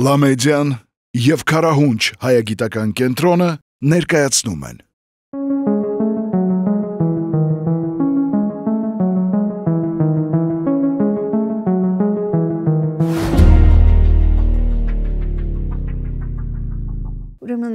Լամեդյան եւ Քարահունչ հայագիտական կենտրոնը ներկայացնում են։ Ուրեմն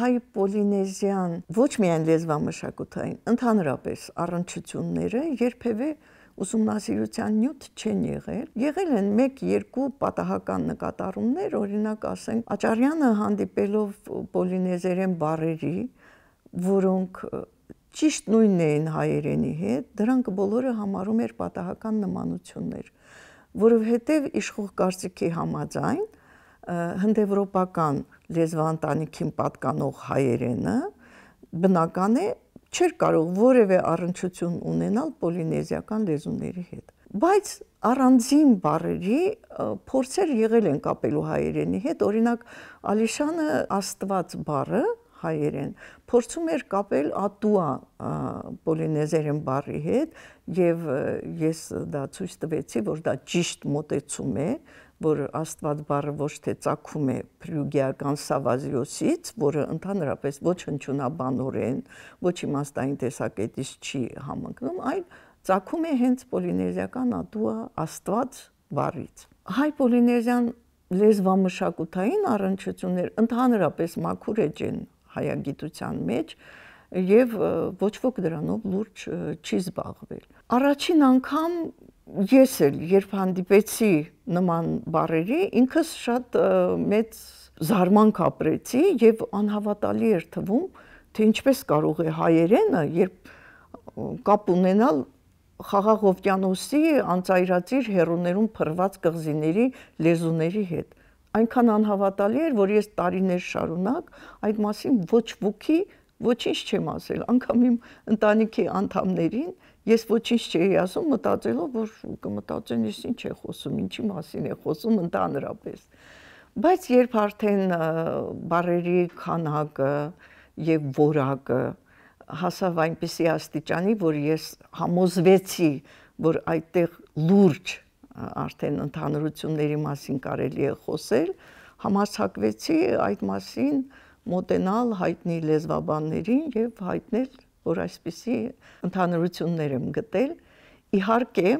հայ պոլինեզիան ոչ միայն լեզվամշակութային, ընդհանրապես առնչությունները երբևէ երբ ուսումնասիրության նյութ չեն եղել։ Եղել են 1-2 պատահական նկատառումներ, օրինակ ասենք Աճարյանը հանդիպելով պոլինեզերեն բարերի, որոնք ճիշտ նույնն էին հայերենի հետ, դրանք բոլորը համարում էր պատահական նմանություններ, որովհետև իշխող կարծիքի համաձայն հնդեվրոպական լեզվաընտանիքին պատկանող հայերենը բնական է չէր կարող որևէ առնչություն ունենալ պոլինեզիական լեզուների հետ։ Բայց առանձին բարերի փորձեր եղել են կապելու հայերենի հետ, օրինակ Ալիշանը Աստված բառը հայերեն փորձում էր կապել ատուա պոլինեզերեն բառի հետ եւ ես դա ցույց տվեցի, որ դա ճիշտ մոտեցում է, որ Աստված բառը ոչ թե ցակում է փրյուգիական սավազիոսից, որը ընդհանրապես ոչ հնչյունաբանորեն, ոչ իմաստային տեսակետից չի համընկնում, այլ ցակում է հենց պոլինեզիական ատուա Աստված բառից։ Հայ պոլինեզիան լեզվամշակութային առընչություններ ընդհանրապես մաքուրեջ են հայագիտության մեջ եւ ոչ ոք դրանով լուրջ չի զբաղվել։ Առաջին անգամ ես էլ երբ հանդիպեցի նման բարերի, ինքս շատ մեծ զարմանք ապրեցի եւ անհավատալի էր թվում, թե ինչպես կարող է հայերենը, երբ կապ ունենալ խաղաղ օվկիանոսի անծայրածիր հերոներում փռված կղզիների լեզուների հետ։ Այնքան անհավատալի էր, որ ես տարիներ շարունակ այդ մասին ոչ ոքի ոչինչ չեմ ասել, անգամ իմ ընտանիքի անդամներին, Ես ոչինչ չէի ասում, մտածելով, որ կմտածեն, ես ինչ է խոսում, ինչի մասին է խոսում ընդհանրապես։ Բայց երբ արդեն բարերի քանակը եւ որակը հասավ այնպիսի աստիճանի, որ ես համոզվեցի, որ այդտեղ լուրջ արդեն ընդհանրությունների մասին կարելի է խոսել, համացակվեցի այդ մասին մոտենալ հայտնի լեզվաբաններին եւ հայտնել որ այսպիսի ընդհանրություններ եմ գտել։ Իհարկե,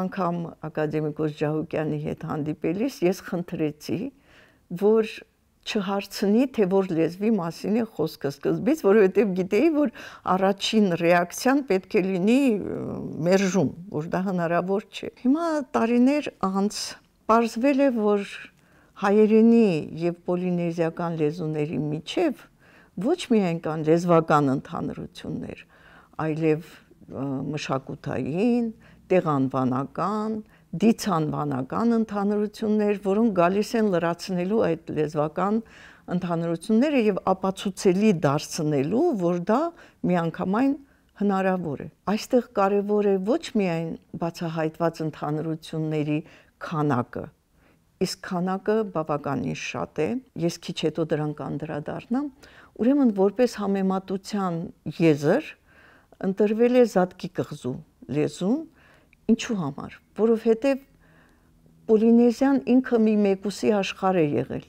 անգամ ակադեմիկոս Ջահուկյանի հետ հանդիպելիս ես խնդրեցի, որ չհարցնի, թե որ լեզվի մասին է խոսքը սկզբից, որովհետև գիտեի, որ առաջին ռեակցիան պետք է լինի մերժում, որ դա հնարավոր չէ։ Հիմա տարիներ անց ողջվել է, որ հայերենի եւ պոլինեզիական լեզուների միջև ոչ միայն կան լեզվական ընդհանրություններ, այլև մշակութային, տեղանվանական, դիցանվանական ընդհանրություններ, որոնք գալիս են լրացնելու այդ լեզվական ընդհանրությունները եւ ապացուցելի դարձնելու, որ դա միանգամայն հնարավոր է։ Այստեղ կարևոր է ոչ միայն բացահայտված ընդհանրությունների քանակը, իսկ քանակը բավականին շատ է։ Ես քիչ հետո դրան կանդրադառնամ։ Ուրեմն որպես համեմատության եզր ընտրվել է Զատկի կղզու լեզուն, ինչու համար, որովհետև Պոլինեզիան ինքը մի մեկուսի աշխարհ է եղել։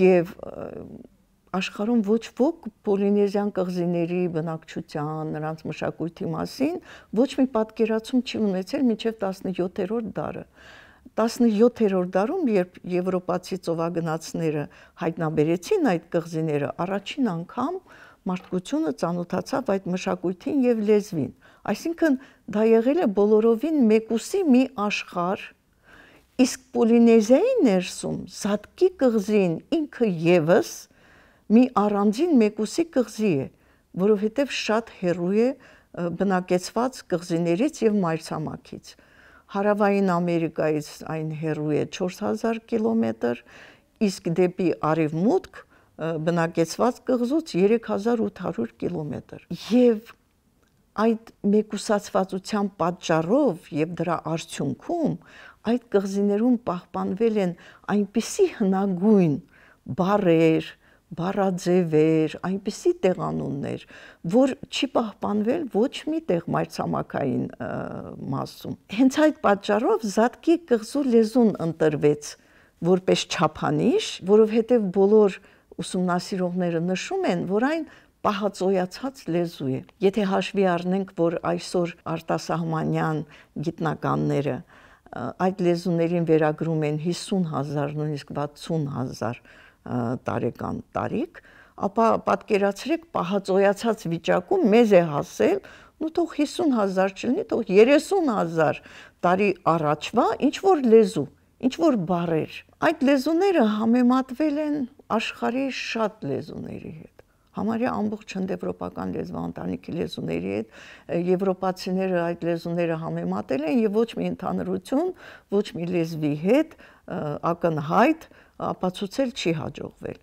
Եվ աշխարհում ոչ ոք Պոլինեզիան կղզիների բնակչության, նրանց մշակույթի մասին ոչ մի պատկերացում չի ունեցել մինչև 17-րդ դարը։ դա 17-րդ դարում, երբ եվրոպացի ծովագնացները հայտնաբերեցին այդ կղզիները, առաջին անգամ մարդկությունը ծանոթացավ այդ մշակույթին եւ լեզվին։ Այսինքն դա եղել է բոլորովին մեկուսի մի աշխարհ, իսկ Պոլինեզիայի ներսում Սատկի կղզին ինքը եւս մի առանձին մեկուսի կղզի է, որովհետեւ շատ հեռու է բնակեցված կղզիներից եւ մայրցամաքից հարավային Ամերիկայից այն հեռու է 4000 կիլոմետր, իսկ դեպի արևմուտք բնակեցված կղզուց 3800 կիլոմետր։ Եվ այդ մեկուսացվածության պատճառով եւ դրա արդյունքում այդ կղզիներում պահպանվել են այնպիսի հնագույն բարեր, բառաձևեր, այնպիսի տեղանուններ, որ չի պահպանվել ոչ մի տեղ մայրցամաքային մասում։ Հենց այդ պատճառով զատկի կղզու լեզուն ընտրվեց որպես չափանիշ, որովհետև բոլոր ուսումնասիրողները նշում են, որ այն պահածոյացած լեզու է։ Եթե հաշվի առնենք, որ այսօր արտասահմանյան գիտնականները այդ լեզուներին վերագրում են 50 հազար, նույնիսկ 60 հազար, տարեկան տարիք, ապա պատկերացրեք պահածոյացած վիճակում մեզ է հասել, նու թող 50 հազար չլնի, թող 30 հազար տարի առաջվա ինչ-որ լեզու, ինչ-որ բարեր։ Այդ լեզուները համեմատվել են աշխարի շատ լեզուների հետ համարյա ամբողջ հնդեվրոպական լեզվաընտանիքի լեզուների հետ եվրոպացիները այդ լեզուները համեմատել են եւ ոչ մի ընդհանրություն, ոչ մի լեզվի հետ ակնհայտ ապացուցել չի հաջողվել։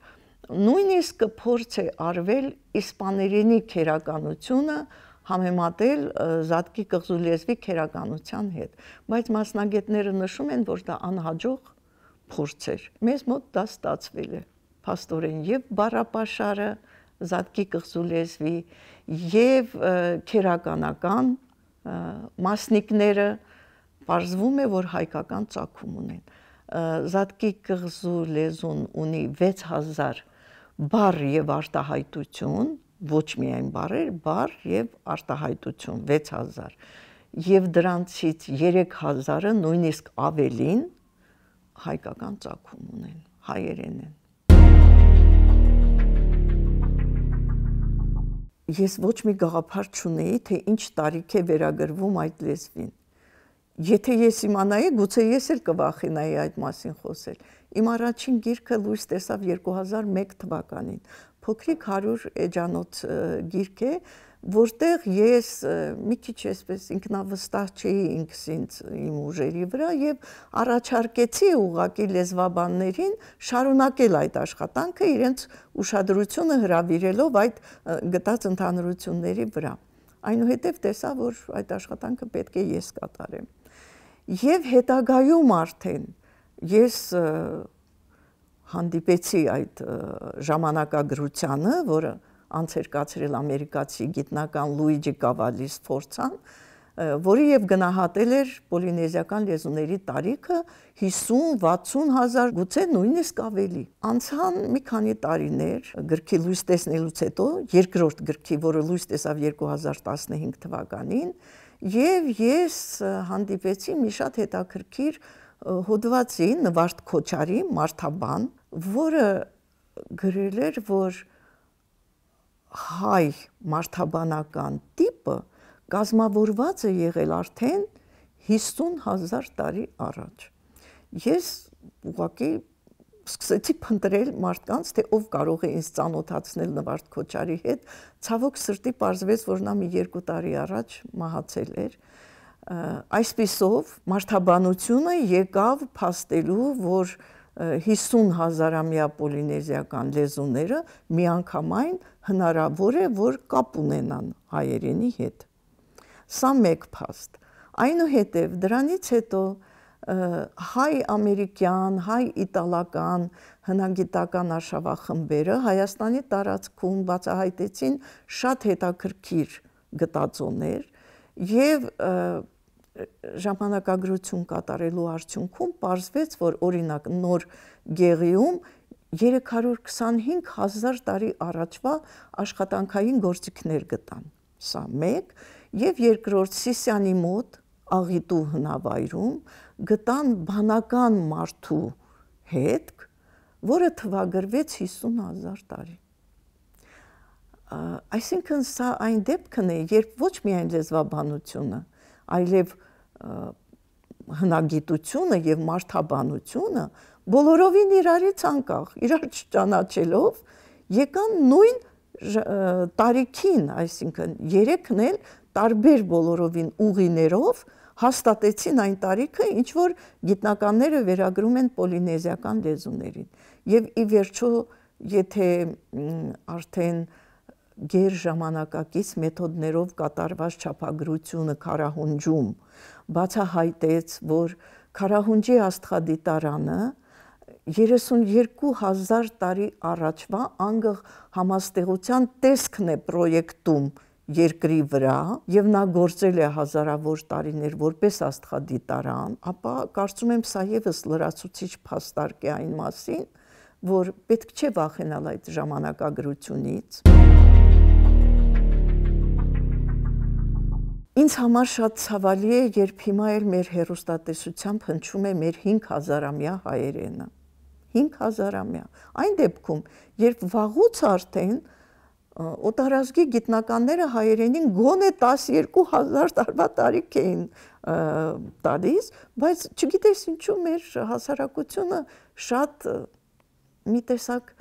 Նույնիսկ փորձ է արվել իսպաներենի քերականությունը համեմատել Զատկի կղզու լեզվի քերականության հետ, բայց մասնագետները նշում են, որ դա անհաջող փորձ էր։ Մեզ մոտ դա ստացվել է։ Փաստորեն եւ բարապաշարը Զատկի կղզու լեզվի եւ քերականական մասնիկները Պարզվում է, որ հայկական ծագում ունեն։ Զատկի կղզու լեզուն ունի 6000 բառ եւ արտահայտություն, ոչ միայն բառեր, բառ եւ արտահայտություն 6000 եւ դրանցից 3000-ը նույնիսկ ավելին հայկական ցակում ունեն, հայերեն են։ Ես ոչ մի գաղափար չունեի, թե ինչ տարիք է վերագրվում այդ լեզվին։ Եթե ես իմանայի, գուցե ես էլ կվախենայի այդ մասին խոսել։ Իմ առաջին գիրքը լույս տեսավ 2001 թվականին։ Փոքրիկ 100 էջանոց գիրք է, որտեղ ես մի քիչ այսպես ինքնավստահ չէի ինքս ինձ իմ ուժերի վրա եւ առաջարկեցի ուղակի լեզվաբաններին շարունակել այդ աշխատանքը իրենց ուշադրությունը հրավիրելով այդ գտած ընդհանրությունների վրա այնուհետև տեսա որ այդ աշխատանքը պետք է ես կատարեմ եւ հետագայում արդեն ես հանդիպեցի այդ ժամանակագրությանը, որը անց էր կացրել ամերիկացի գիտնական Լուիջի Կավալիս Ֆորցան, որը եւ գնահատել էր պոլինեզիական լեզուների տարիքը 50-60 հազար, գուցե նույնիսկ ավելի։ Անցան մի քանի տարիներ գրքի լույս տեսնելուց հետո, երկրորդ գրքի, որը լույս տեսավ 2015 թվականին, Եվ ես հանդիպեցի մի շատ հետաքրքիր հոդվածի Նվարդ Քոչարի Մարտաբան, որը գրել էր, որ հայ մարտաբանական տիպը կազմավորված է եղել արդեն 50000 տարի առաջ։ Ես ուղղակի սկսեցի փնտրել մարդկանց, թե ով կարող է ինձ ծանոթացնել Նվարդ Քոչարի հետ։ Ցավոք սրտի պարզվեց, որ նա մի 2 տարի առաջ մահացել էր։ Այսպիսով մարդաբանությունը եկավ փաստելու, որ 50000-ամյա պոլինեզիական լեզուները միանգամայն հնարավոր է, որ կապ ունենան հայերենի հետ։ Սա մեկ փաստ։ Այնուհետև դրանից հետո հետո հայ-ամերիկյան, հայ-իտալական հնագիտական արշավախմբերը Հայաստանի տարածքում բացահայտեցին շատ հետաքրքիր գտածոներ եւ ժամանակագրություն կատարելու արդյունքում ողջվեց, որ օրինակ նոր գեղիում 325000 տարի առաջվա աշխատանքային գործիքներ գտան։ Սա մեկ, եւ երկրորդ Սիսյանի մոտ Աղիտու հնավայրում գտան բանական մարդու հետք, որը թվագրվեց 50000 տարի։ Այսինքն սա այն դեպքն է, երբ ոչ միայն լեզվաբանությունը, այլև հնագիտությունը եւ մարդաբանությունը բոլորովին իրարից անկախ, իրար չճանաչելով, եկան նույն տարիքին, այսինքն երեքն էլ տարբեր բոլորովին ուղիներով հաստատեցին այն տարիքը, ինչ որ գիտնականները վերագրում են պոլինեզիական լեզուներին։ Եվ ի վերջո, եթե արդեն ģեր ժամանակակից մեթոդներով կատարված չափագրությունը քարահունջում բացահայտեց, որ քարահունջի աստղադիտարանը 32000 տարի առաջվա անգղ համաստեղության տեսքն է պրոյեկտում երկրի վրա եւ նա գործել է հազարավոր տարիներ որպես աստղադիտարան, ապա կարծում եմ սա եւս լրացուցիչ փաստարկ է այն մասին, որ պետք չէ վախենալ այդ ժամանակագրությունից։ Ինձ համար շատ ցավալի է, երբ հիմա էլ մեր հերոստատեսությամբ հնչում է մեր 5000-ամյա հայերենը։ 5000-ամյա։ Այն դեպքում, երբ վաղուց արդեն օտարազգի գիտնականները հայերենին գոնե 12000 տարվա տարիք էին տալիս, բայց չգիտես ինչու մեր հասարակությունը շատ մի տեսակ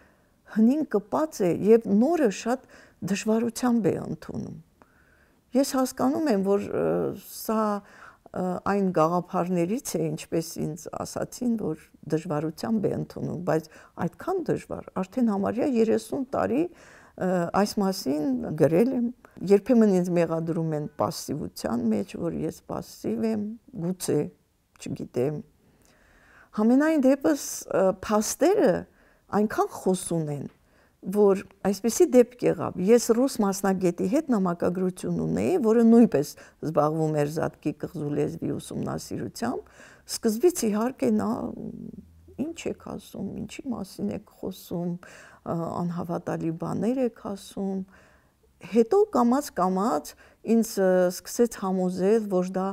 հնին կպած է եւ նորը շատ դժվարությամբ է ընդունում։ Ես հասկանում եմ, որ սա այն գաղափարներից է, ինչպես ինձ ասացին, որ դժվարությամբ է ընդունում, բայց այդքան դժվար, արդեն համարյա 30 տարի այս մասին գրել եմ երբեմն ինձ մեղադրում են пассивության մեջ, որ ես пассив եմ, գուցե, չգիտեմ։ Համենայն դեպս փաստերը այնքան խոսուն են, որ այսպեսի դեպք եղավ։ Ես ռուս մասնագետի հետ նամակագրություն ունեի, որը նույնպես զբաղվում էր զատկի կղզու լեզվի ուսումնասիրությամբ, սկզբից իհարկե նա ինչ եք ասում, ինչի մասին եք խոսում, անհավատալի բաներ եք ասում։ Հետո կամած կամած ինձ սկսեց համոզել, որ դա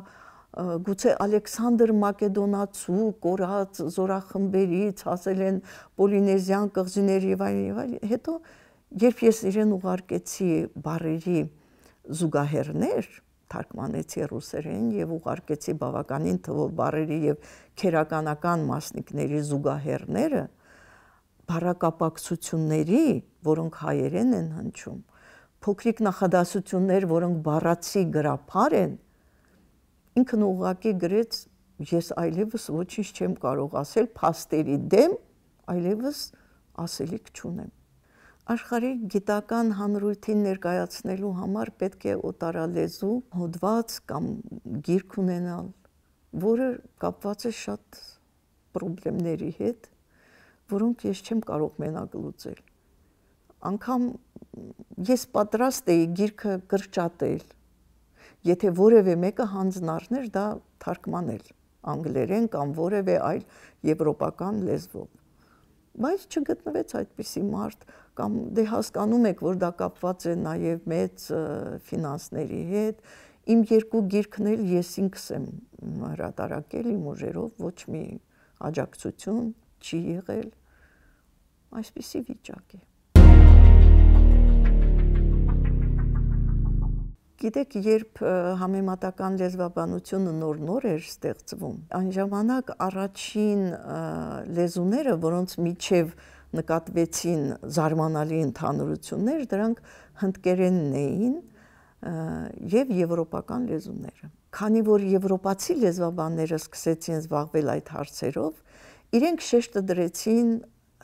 գուցե Ալեքսանդր Մակեդոնացու կորած զորախմբերից ասել են Պոլինեզյան կղզիներ եւ այլ եւ այլ։ Հետո երբ ես իրեն ուղարկեցի բարերի զուգահեռներ, թարգմանեցի ռուսերեն եւ ուղարկեցի բավականին թվով բարերի եւ քերականական մասնիկների զուգահեռները, բարակապակցությունների, որոնք հայերեն են հնչում, փոքրիկ նախադասություններ, որոնք բառացի գրափար են, ինքն ուղակի գրեց ես այլևս ոչինչ չեմ կարող ասել փաստերի դեմ, այլևս ասելիք չունեմ։ Աշխարհի գիտական հանրույթին ներկայացնելու համար պետք է օտարալեզու հոդված կամ գիրք ունենալ, որը կապված է շատ խնդիրների հետ որոնք ես չեմ կարող մենակ լուծել։ Անկամ ես պատրաստ էի գիրքը գրճատել։ Եթե որևէ մեկը հանձնարներ դա թարգմանել անգլերեն կամ որևէ այլ եվրոպական լեզվով։ Բայց չգտնվեց այդպիսի մարդ կամ դե հասկանում եք, որ դա կապված է նաև մեծ ֆինանսների հետ, իմ երկու գիրքն էլ ես ինքս եմ հրատարակել իմ ուժերով ոչ մի աջակցություն չի եղել այսպիսի վիճակ է Գիտեք, երբ համեմատական լեզվաբանությունը նոր-նոր էր ստեղծվում, այն ժամանակ առաջին լեզուները, որոնց միջև նկատվեցին զարմանալի ընդհանրություններ, դրանք հնդկերենն էին եւ եվրոպական լեզուները։ Քանի որ եվրոպացի լեզվաբանները սկսեցին զբաղվել այդ հարցերով, Իրենք շեշտը դրեցին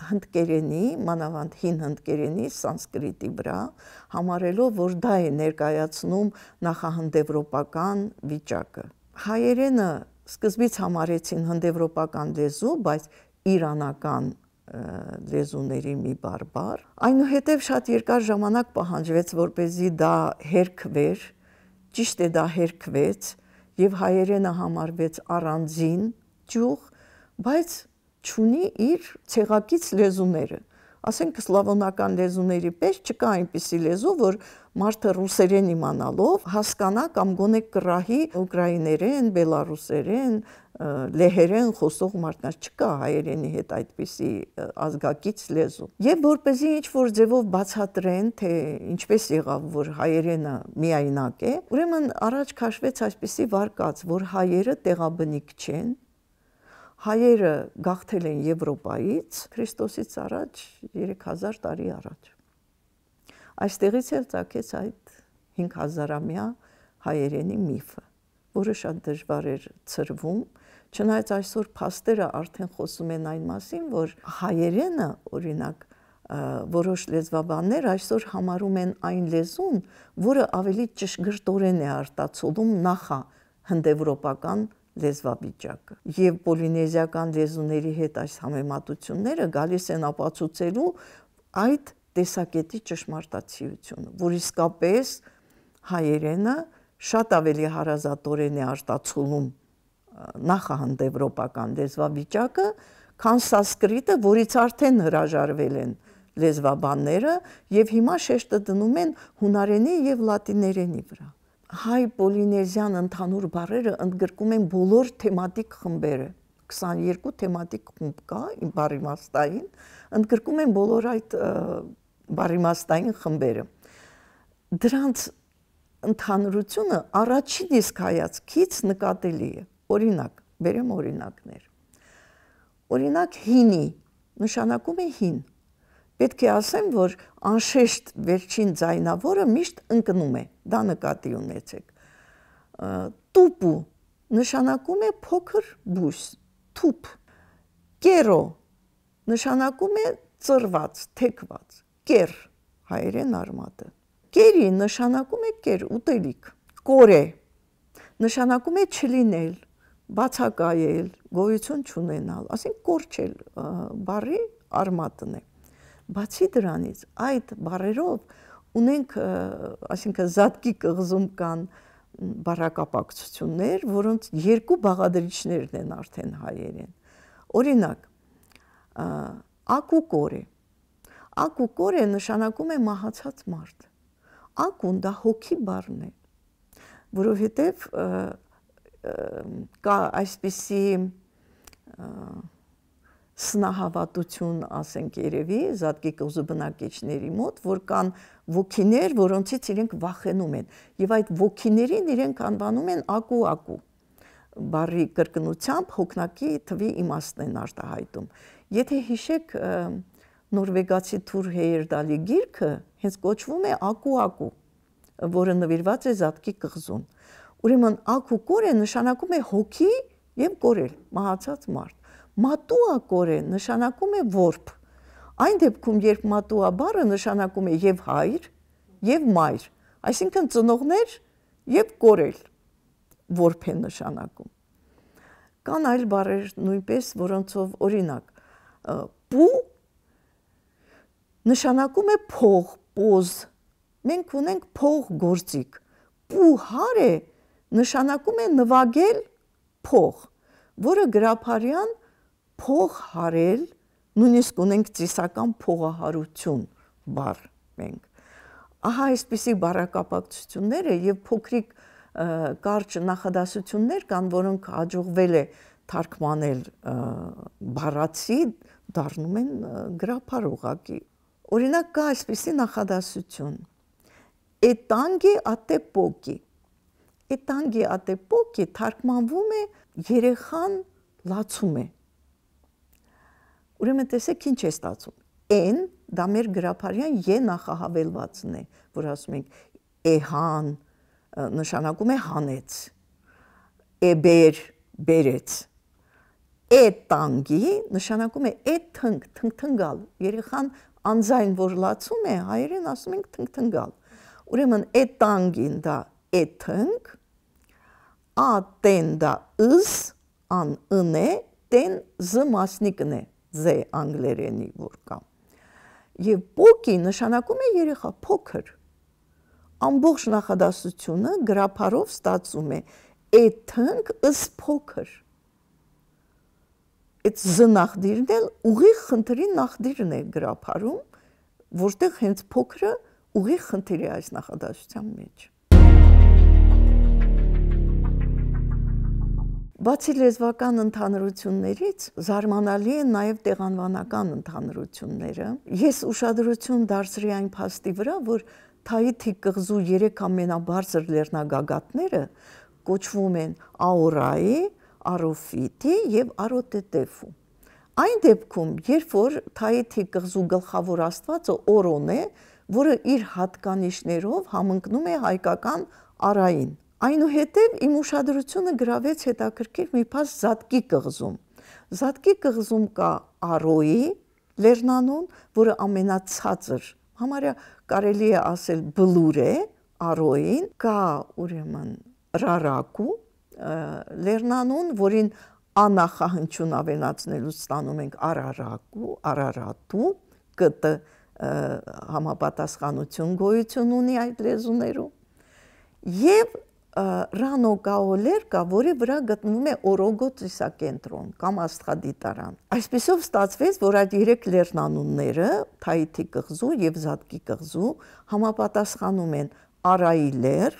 հնդկերենի, մանավանդ հին հնդկերենի սանսկրիտի վրա, համարելով, որ դա է ներկայացնում նախահնդեվրոպական վիճակը։ Հայերենը սկզբից համարեցին հնդեվրոպական լեզու, բայց իրանական լեզուների մի բարբար։ Այնուհետև շատ երկար ժամանակ պահանջվեց, որ เป զի դա հերքվեր, ճիշտ է դա հերքվեց եւ հայերենը համարվեց առանձին ճյուղ, բայց չունի իր ցեղակից լեզուները ասենք սլավոնական լեզուների պես չկա այնպիսի լեզու, որ մարդը ռուսերեն իմանալով հասկանա կամ գոնե կրահի ուկրաիներեն, բելարուսերեն, լեհերեն խոսող մարդնաց չկա հայերենի հետ այդպիսի ազգակից լեզու։ Եվ որպեսզի ինչ որ ձևով բացատրեն, թե ինչպես եղավ, որ հայերենը միայնակ է, ուրեմն առաջ քաշվեց այսպիսի վարկած, որ հայերը տեղաբնիկ չեն, հայերը գաղթել են Եվրոպայից Քրիստոսից առաջ 3000 տարի առաջ։ Այստեղից էլ ցակեց այդ 5000-ամյա հայերենի միֆը, որը շատ դժվար էր ծրվում, չնայած այսօր փաստերը արդեն խոսում են այն մասին, որ հայերենը, օրինակ, որոշ լեզվաբաններ այսօր համարում են այն լեզուն, որը ավելի ճշգրտորեն է արտացոլում նախա հնդեվրոպական լեզվավիճակը եւ պոլինեզիական լեզուների հետ այս համեմատությունները գալիս են ապացուցելու այդ տեսակետի ճշմարտացիությունը, որ իսկապես հայերենը շատ ավելի հարազատորեն է արտացոլում նախահանդ եվրոպական լեզվավիճակը, քան սանսկրիտը, որից արդեն հրաժարվել են լեզվաբանները եւ հիմա շեշտը դնում են հունարենի եւ լատիներենի վրա հայ պոլինեզյան ընդհանուր բառերը ընդգրկում են բոլոր թեմատիկ խմբերը 22 թեմատիկ խումբ կա բարիմաստային ընդգրկում են բոլոր այդ բարիմաստային խմբերը դրանց ընդհանրությունը առաջին իսկ հայացքից նկատելի է օրինակ վերեմ օրինակներ օրինակ հինի նշանակում է հին Պետք է ասեմ, որ անշեշտ վերջին ձայնավորը միշտ ընկնում է, դա նկատի ունեցեք։ Տուպու նշանակում է փոքր բույս, թուփ։ Կերո նշանակում է ծրված, թեքված։ Կեր հայերեն արմատը։ Կերի նշանակում է կեր, ուտելիք։ Կորե նշանակում է չլինել, բացակայել, գոյություն չունենալ, ասենք կորչել բառի արմատն է։ Բացի դրանից, այդ բարերով ունենք, այսինքն զատկի կղզում կան բարակապակցություններ, որոնց երկու բաղադրիչներն են արդեն հայերեն։ Օրինակ, ակուկորը Ակուկորը նշանակում է մահացած մարդ։ Ակուն դա հոգի բառն է, որովհետև կա այսպիսի սնահավատություն, ասենք երևի, զատկի կղզու բնակիչների մոտ, որ կան ոգիներ, որոնցից իրենք վախենում են։ Եվ այդ ոգիներին իրենք անվանում են ակու-ակու։ Բարի կրկնությամբ հոգնակի թվի իմաստն են արտահայտում։ Եթե հիշեք նորվեգացի Թուր Հեյերդալի գիրքը, հենց կոչվում է ակու-ակու, որը նվիրված է զատկի կղզուն։ Ուրեմն ակու կորը նշանակում է հոգի եւ կորել, մահացած մարդ մատուակորեն նշանակում է որբ։ Այն դեպքում, երբ մատուա բառը նշանակում է եւ հայր, եւ մայր, այսինքն ծնողներ եւ կորել որբ է նշանակում։ Կան այլ բառեր նույնպես, որոնցով օրինակ պու նշանակում է փող, պոզ։ Մենք ունենք փող գործիկ։ Պու հարը նշանակում է նվագել փող, որը գրաբարյան փող հարել, նույնիսկ ունենք ծիսական փողահարություն բառ մենք։ Ահա այսպիսի բարակապակցությունները եւ փոքրիկ կարճ նախադասություններ կան, որոնք հաջողվել է թարգմանել բառացի դառնում են գրაფար ուղակի։ Օրինակ կա այսպիսի նախադասություն. Էտանգի ատեպոկի։ Էտանգի ատեպոկի թարգմանվում է երեխան լացում է Ուրեմն տեսեք ինչ է ստացվում։ N դա մեր գրափարյան Ե նախահավելվածն է, որ ասում ենք Էհան նշանակում է հանեց։ Էբեր բերեց։ Էտանգի նշանակում է էթնգ, թնգթնգալ։ Երեխան անձայն որ լացում է, հայերեն ասում ենք թնգթնգալ։ Ուրեմն էտանգին դա էթնգ, ատեն դա ըզ, ան ընե, տեն զ մասնիկն է ձե անգլերենի որ կա։ Եվ պոկի նշանակում է երեխա, փոքր։ Ամբողջ նախադասությունը գրափարով ստացում է էթնք ըս փոքր։ Այդ զնախդիրն էլ ուղիղ խնդրի նախդիրն է գրափարում, որտեղ հենց փոքրը ուղիղ խնդիր է այս նախադասության մեջ։ Բացի լեզվական ընդհանրություններից զարմանալի են նաև տեղանվանական ընդհանրությունները։ Ես ուշադրություն դարձրի այն փաստի վրա, որ Թայիթի կղզու 3 ամենաբարձր լեռնագագաթները կոչվում են Աորայի, Արոֆիտի եւ Արոտետեֆու։ Այն դեպքում, երբ որ Թայիթի կղզու գլխավոր աստվածը Օրոն է, որը իր հատկանիշներով համընկնում է հայկական արային, Այնուհետև իմ ուշադրությունը գրավեց հետաքրքիր մի փաս զատկի կղզում։ Զատկի կղզում կա Արոյի Լեռնանոն, որը ամենացածր, համարյա կարելի է ասել բլուր է Արոյին, կա ուրեմն Ռարակու Լեռնանոն, որին անախահնչուն ավելացնելուց ստանում ենք Արարակու, Արարատու, կտ համապատասխանություն գոյություն ունի այդ լեզուներում։ Եվ ռանոգաոլեր կա, որի վրա գտնվում է օրոգո ծիսակենտրոն կամ աստղադիտարան։ Այսպեսով ստացվեց, որ այդ երեք լեռնանունները՝ Թայիթի կղզու եւ Զատկի կղզու, համապատասխանում են Արայի լեռ,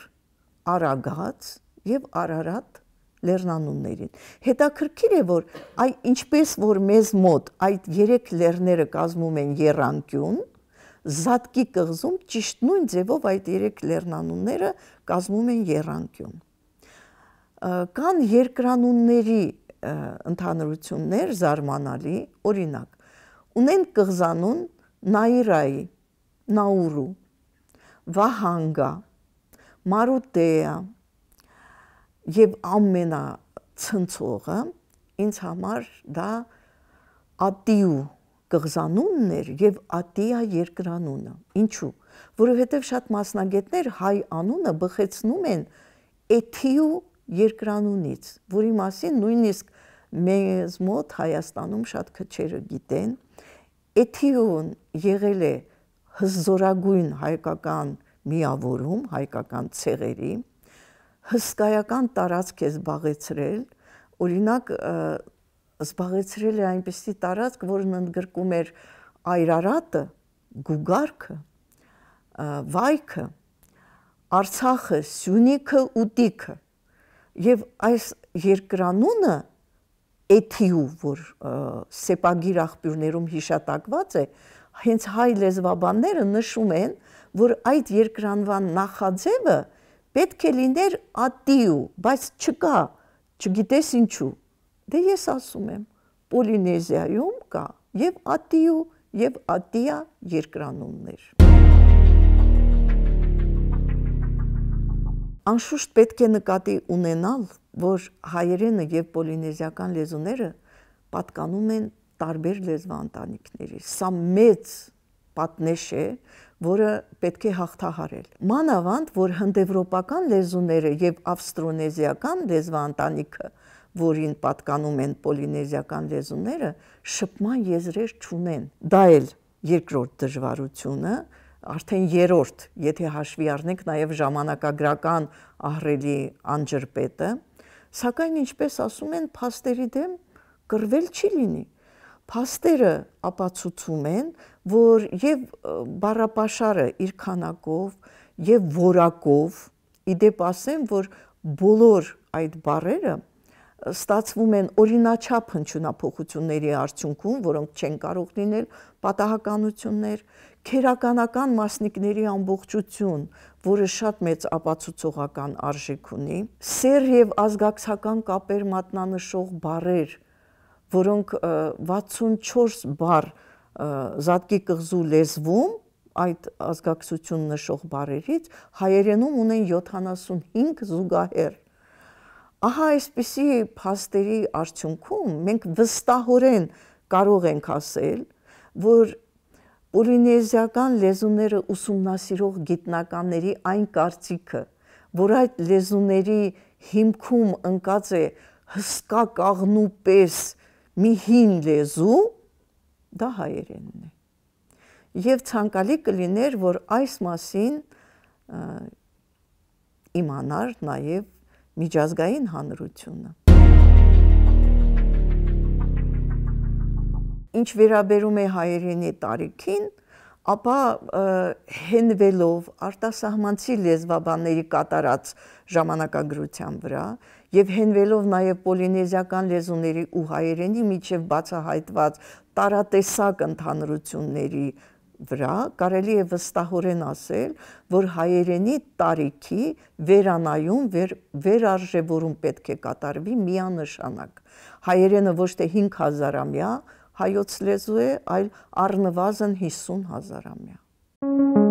Արագած եւ Արարատ լեռնանուններին։ Հետաքրքիր է, որ այ ինչպես որ մեզ մոտ այդ երեք լեռները կազմում են երանգյուն, Զատկի կղզում ճիշտ նույն ձևով այդ երեք լեռնանունները կազմում են երանգյուն։ Կան երկրանունների ընդհանրություններ զարմանալի, օրինակ, ունեն կղզանուն Նաիրայի, Նաուրու, Վահանգա, Մարուտեա եւ ամենա ցնցողը ինձ համար դա Ատիու կղզանուններ եւ Ատիա երկրանունը։ Ինչու՞։ Որովհետեւ շատ մասնագետներ հայ անունը բխեցնում են Էթիու երկրանունից, որի մասին նույնիսկ մեզ մոտ Հայաստանում շատ քչերը գիտեն։ Էթիուն եղել է հզորագույն հայկական միավորում, հայկական ցեղերի հսկայական տարածք է զբաղեցրել, օրինակ զբաղեցրել է այնպիսի տարածք, որն ընդգրկում էր Այրարատը, Գուգարքը, Վայքը, Արցախը, Սյունիքը ու Տիքը։ Եվ այս երկրանունը Էթիու, որ սեպագիր աղբյուրներում հիշատակված է, հենց հայ լեզվաբանները նշում են, որ այդ երկրանվան նախաձևը պետք է լիներ ատիու, բայց չկա, չգիտես ինչու։ Դե ես ասում եմ, Պոլինեզիայում կա եւ Ատիու եւ Ատիա երկրանուններ։ Անշուշտ պետք է նկատի ունենալ, որ հայերենը եւ պոլինեզիական լեզուները պատկանում են տարբեր լեզվաընտանիքների։ Սա մեծ պատնեշ է, որը պետք է հաղթահարել։ Մանավանդ, որ հնդեվրոպական լեզուները եւ ավստրոնեզիական լեզվաընտանիքը որին պատկանում են պոլինեզիական լեզուները, շփման եզրեր չունեն։ Դա էլ երկրորդ դժվարությունը, արդեն երրորդ, եթե հաշվի առնենք նաև ժամանակագրական ահրելի անջրպետը, սակայն ինչպես ասում են, փաստերի դեմ կրվել չի լինի։ Փաստերը ապացուցում են, որ եւ բառապաշարը իր քանակով եւ որակով, իդեպ ասեմ, որ բոլոր այդ բառերը ստացվում են օրինաչափ հնչյունափոխությունների արդյունքում, որոնք չեն կարող լինել պատահականություններ, քերականական մասնիկների ամբողջություն, որը շատ մեծ ապացուցողական արժեք ունի, սեր եւ ազգակցական կապեր մատնանշող բարեր, որոնք 64 բար զատկի կղզու լեզվում այդ ազգակցություն նշող բարերից հայերենում ունեն 75 զուգահեռ Ահա այսպիսի փաստերի արդյունքում մենք վստահորեն կարող ենք ասել, որ պոլինեզիական լեզուները ուսումնասիրող գիտնականների այն կարծիքը, որ այդ լեզուների հիմքում ընկած է հսկա կաղնու պես մի հին լեզու, դա հայերենն է։ Եվ ցանկալի կլիներ, որ այս մասին իմանար նաև միջազգային հանրությունը։ Ինչ վերաբերում է հայերենի տարիքին, ապա հենվելով արտասահմանցի լեզվաբանների կատարած ժամանակագրության վրա եւ հենվելով նաեւ պոլինեզիական լեզուների ու հայերենի միջև բացահայտված տարատեսակ ընդհանրությունների վրա կարելի է վստահորեն ասել, որ հայերենի տարիքի վերանայում վեր, վերարժևորում պետք է կատարվի միանշանակ։ Հայերենը ոչ թե 5000-ամյա հայոց լեզու է, այլ առնվազն 50000-ամյա։